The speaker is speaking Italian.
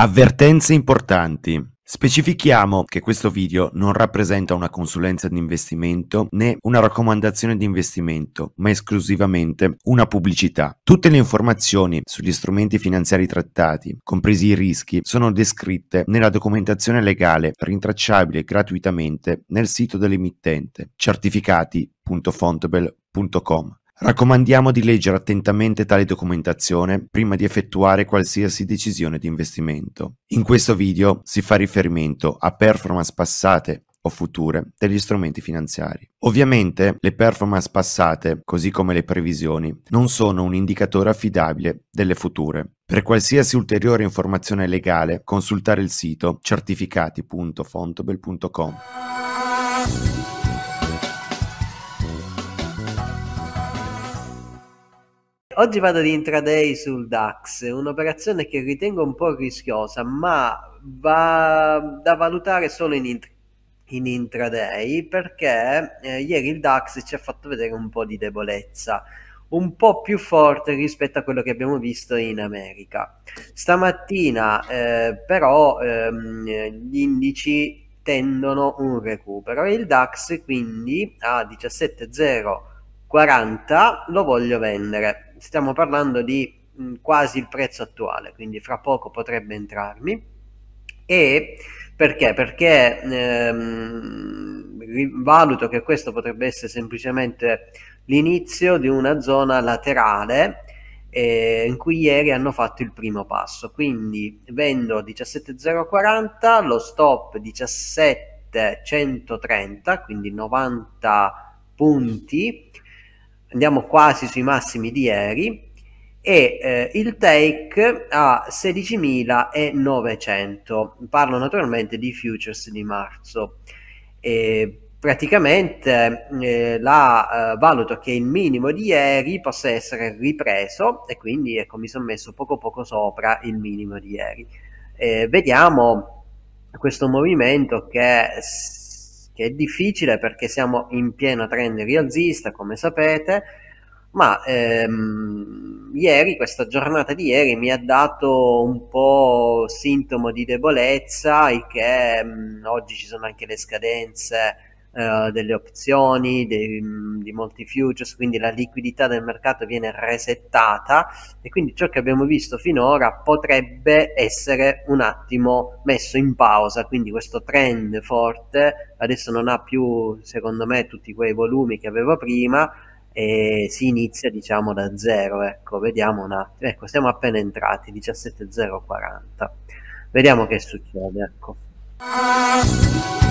Avvertenze importanti. Specifichiamo che questo video non rappresenta una consulenza di investimento né una raccomandazione di investimento, ma esclusivamente una pubblicità. Tutte le informazioni sugli strumenti finanziari trattati, compresi i rischi, sono descritte nella documentazione legale rintracciabile gratuitamente nel sito dell'emittente certificati.fontobel.com. Raccomandiamo di leggere attentamente tale documentazione prima di effettuare qualsiasi decisione di investimento. In questo video si fa riferimento a performance passate o future degli strumenti finanziari. Ovviamente le performance passate, così come le previsioni, non sono un indicatore affidabile delle future. Per qualsiasi ulteriore informazione legale consultare il sito certificati.fontobel.com. oggi vado di intraday sul DAX, un'operazione che ritengo un po' rischiosa, ma va da valutare solo in, int in intraday perché eh, ieri il DAX ci ha fatto vedere un po' di debolezza un po' più forte rispetto a quello che abbiamo visto in America. Stamattina eh, però ehm, gli indici tendono un recupero e il DAX quindi a 17,0 40 lo voglio vendere stiamo parlando di quasi il prezzo attuale quindi fra poco potrebbe entrarmi e perché? Perché ehm, valuto che questo potrebbe essere semplicemente l'inizio di una zona laterale eh, in cui ieri hanno fatto il primo passo. Quindi vendo 17,040, lo stop 17,130, quindi 90 punti andiamo quasi sui massimi di ieri e eh, il take a 16.900 parlo naturalmente di futures di marzo e praticamente eh, la eh, valuto che il minimo di ieri possa essere ripreso e quindi ecco mi sono messo poco poco sopra il minimo di ieri eh, vediamo questo movimento che che è difficile perché siamo in pieno trend rialzista, come sapete, ma ehm, ieri, questa giornata di ieri mi ha dato un po' sintomo di debolezza, e che ehm, oggi ci sono anche le scadenze eh, delle opzioni, dei, mm, di molti futures, quindi la liquidità del mercato viene resettata e quindi ciò che abbiamo visto finora potrebbe essere un attimo messo in pausa, quindi questo trend forte adesso non ha più secondo me tutti quei volumi che aveva prima e si inizia diciamo da zero, ecco vediamo un attimo, ecco siamo appena entrati 17.040, vediamo che succede ecco.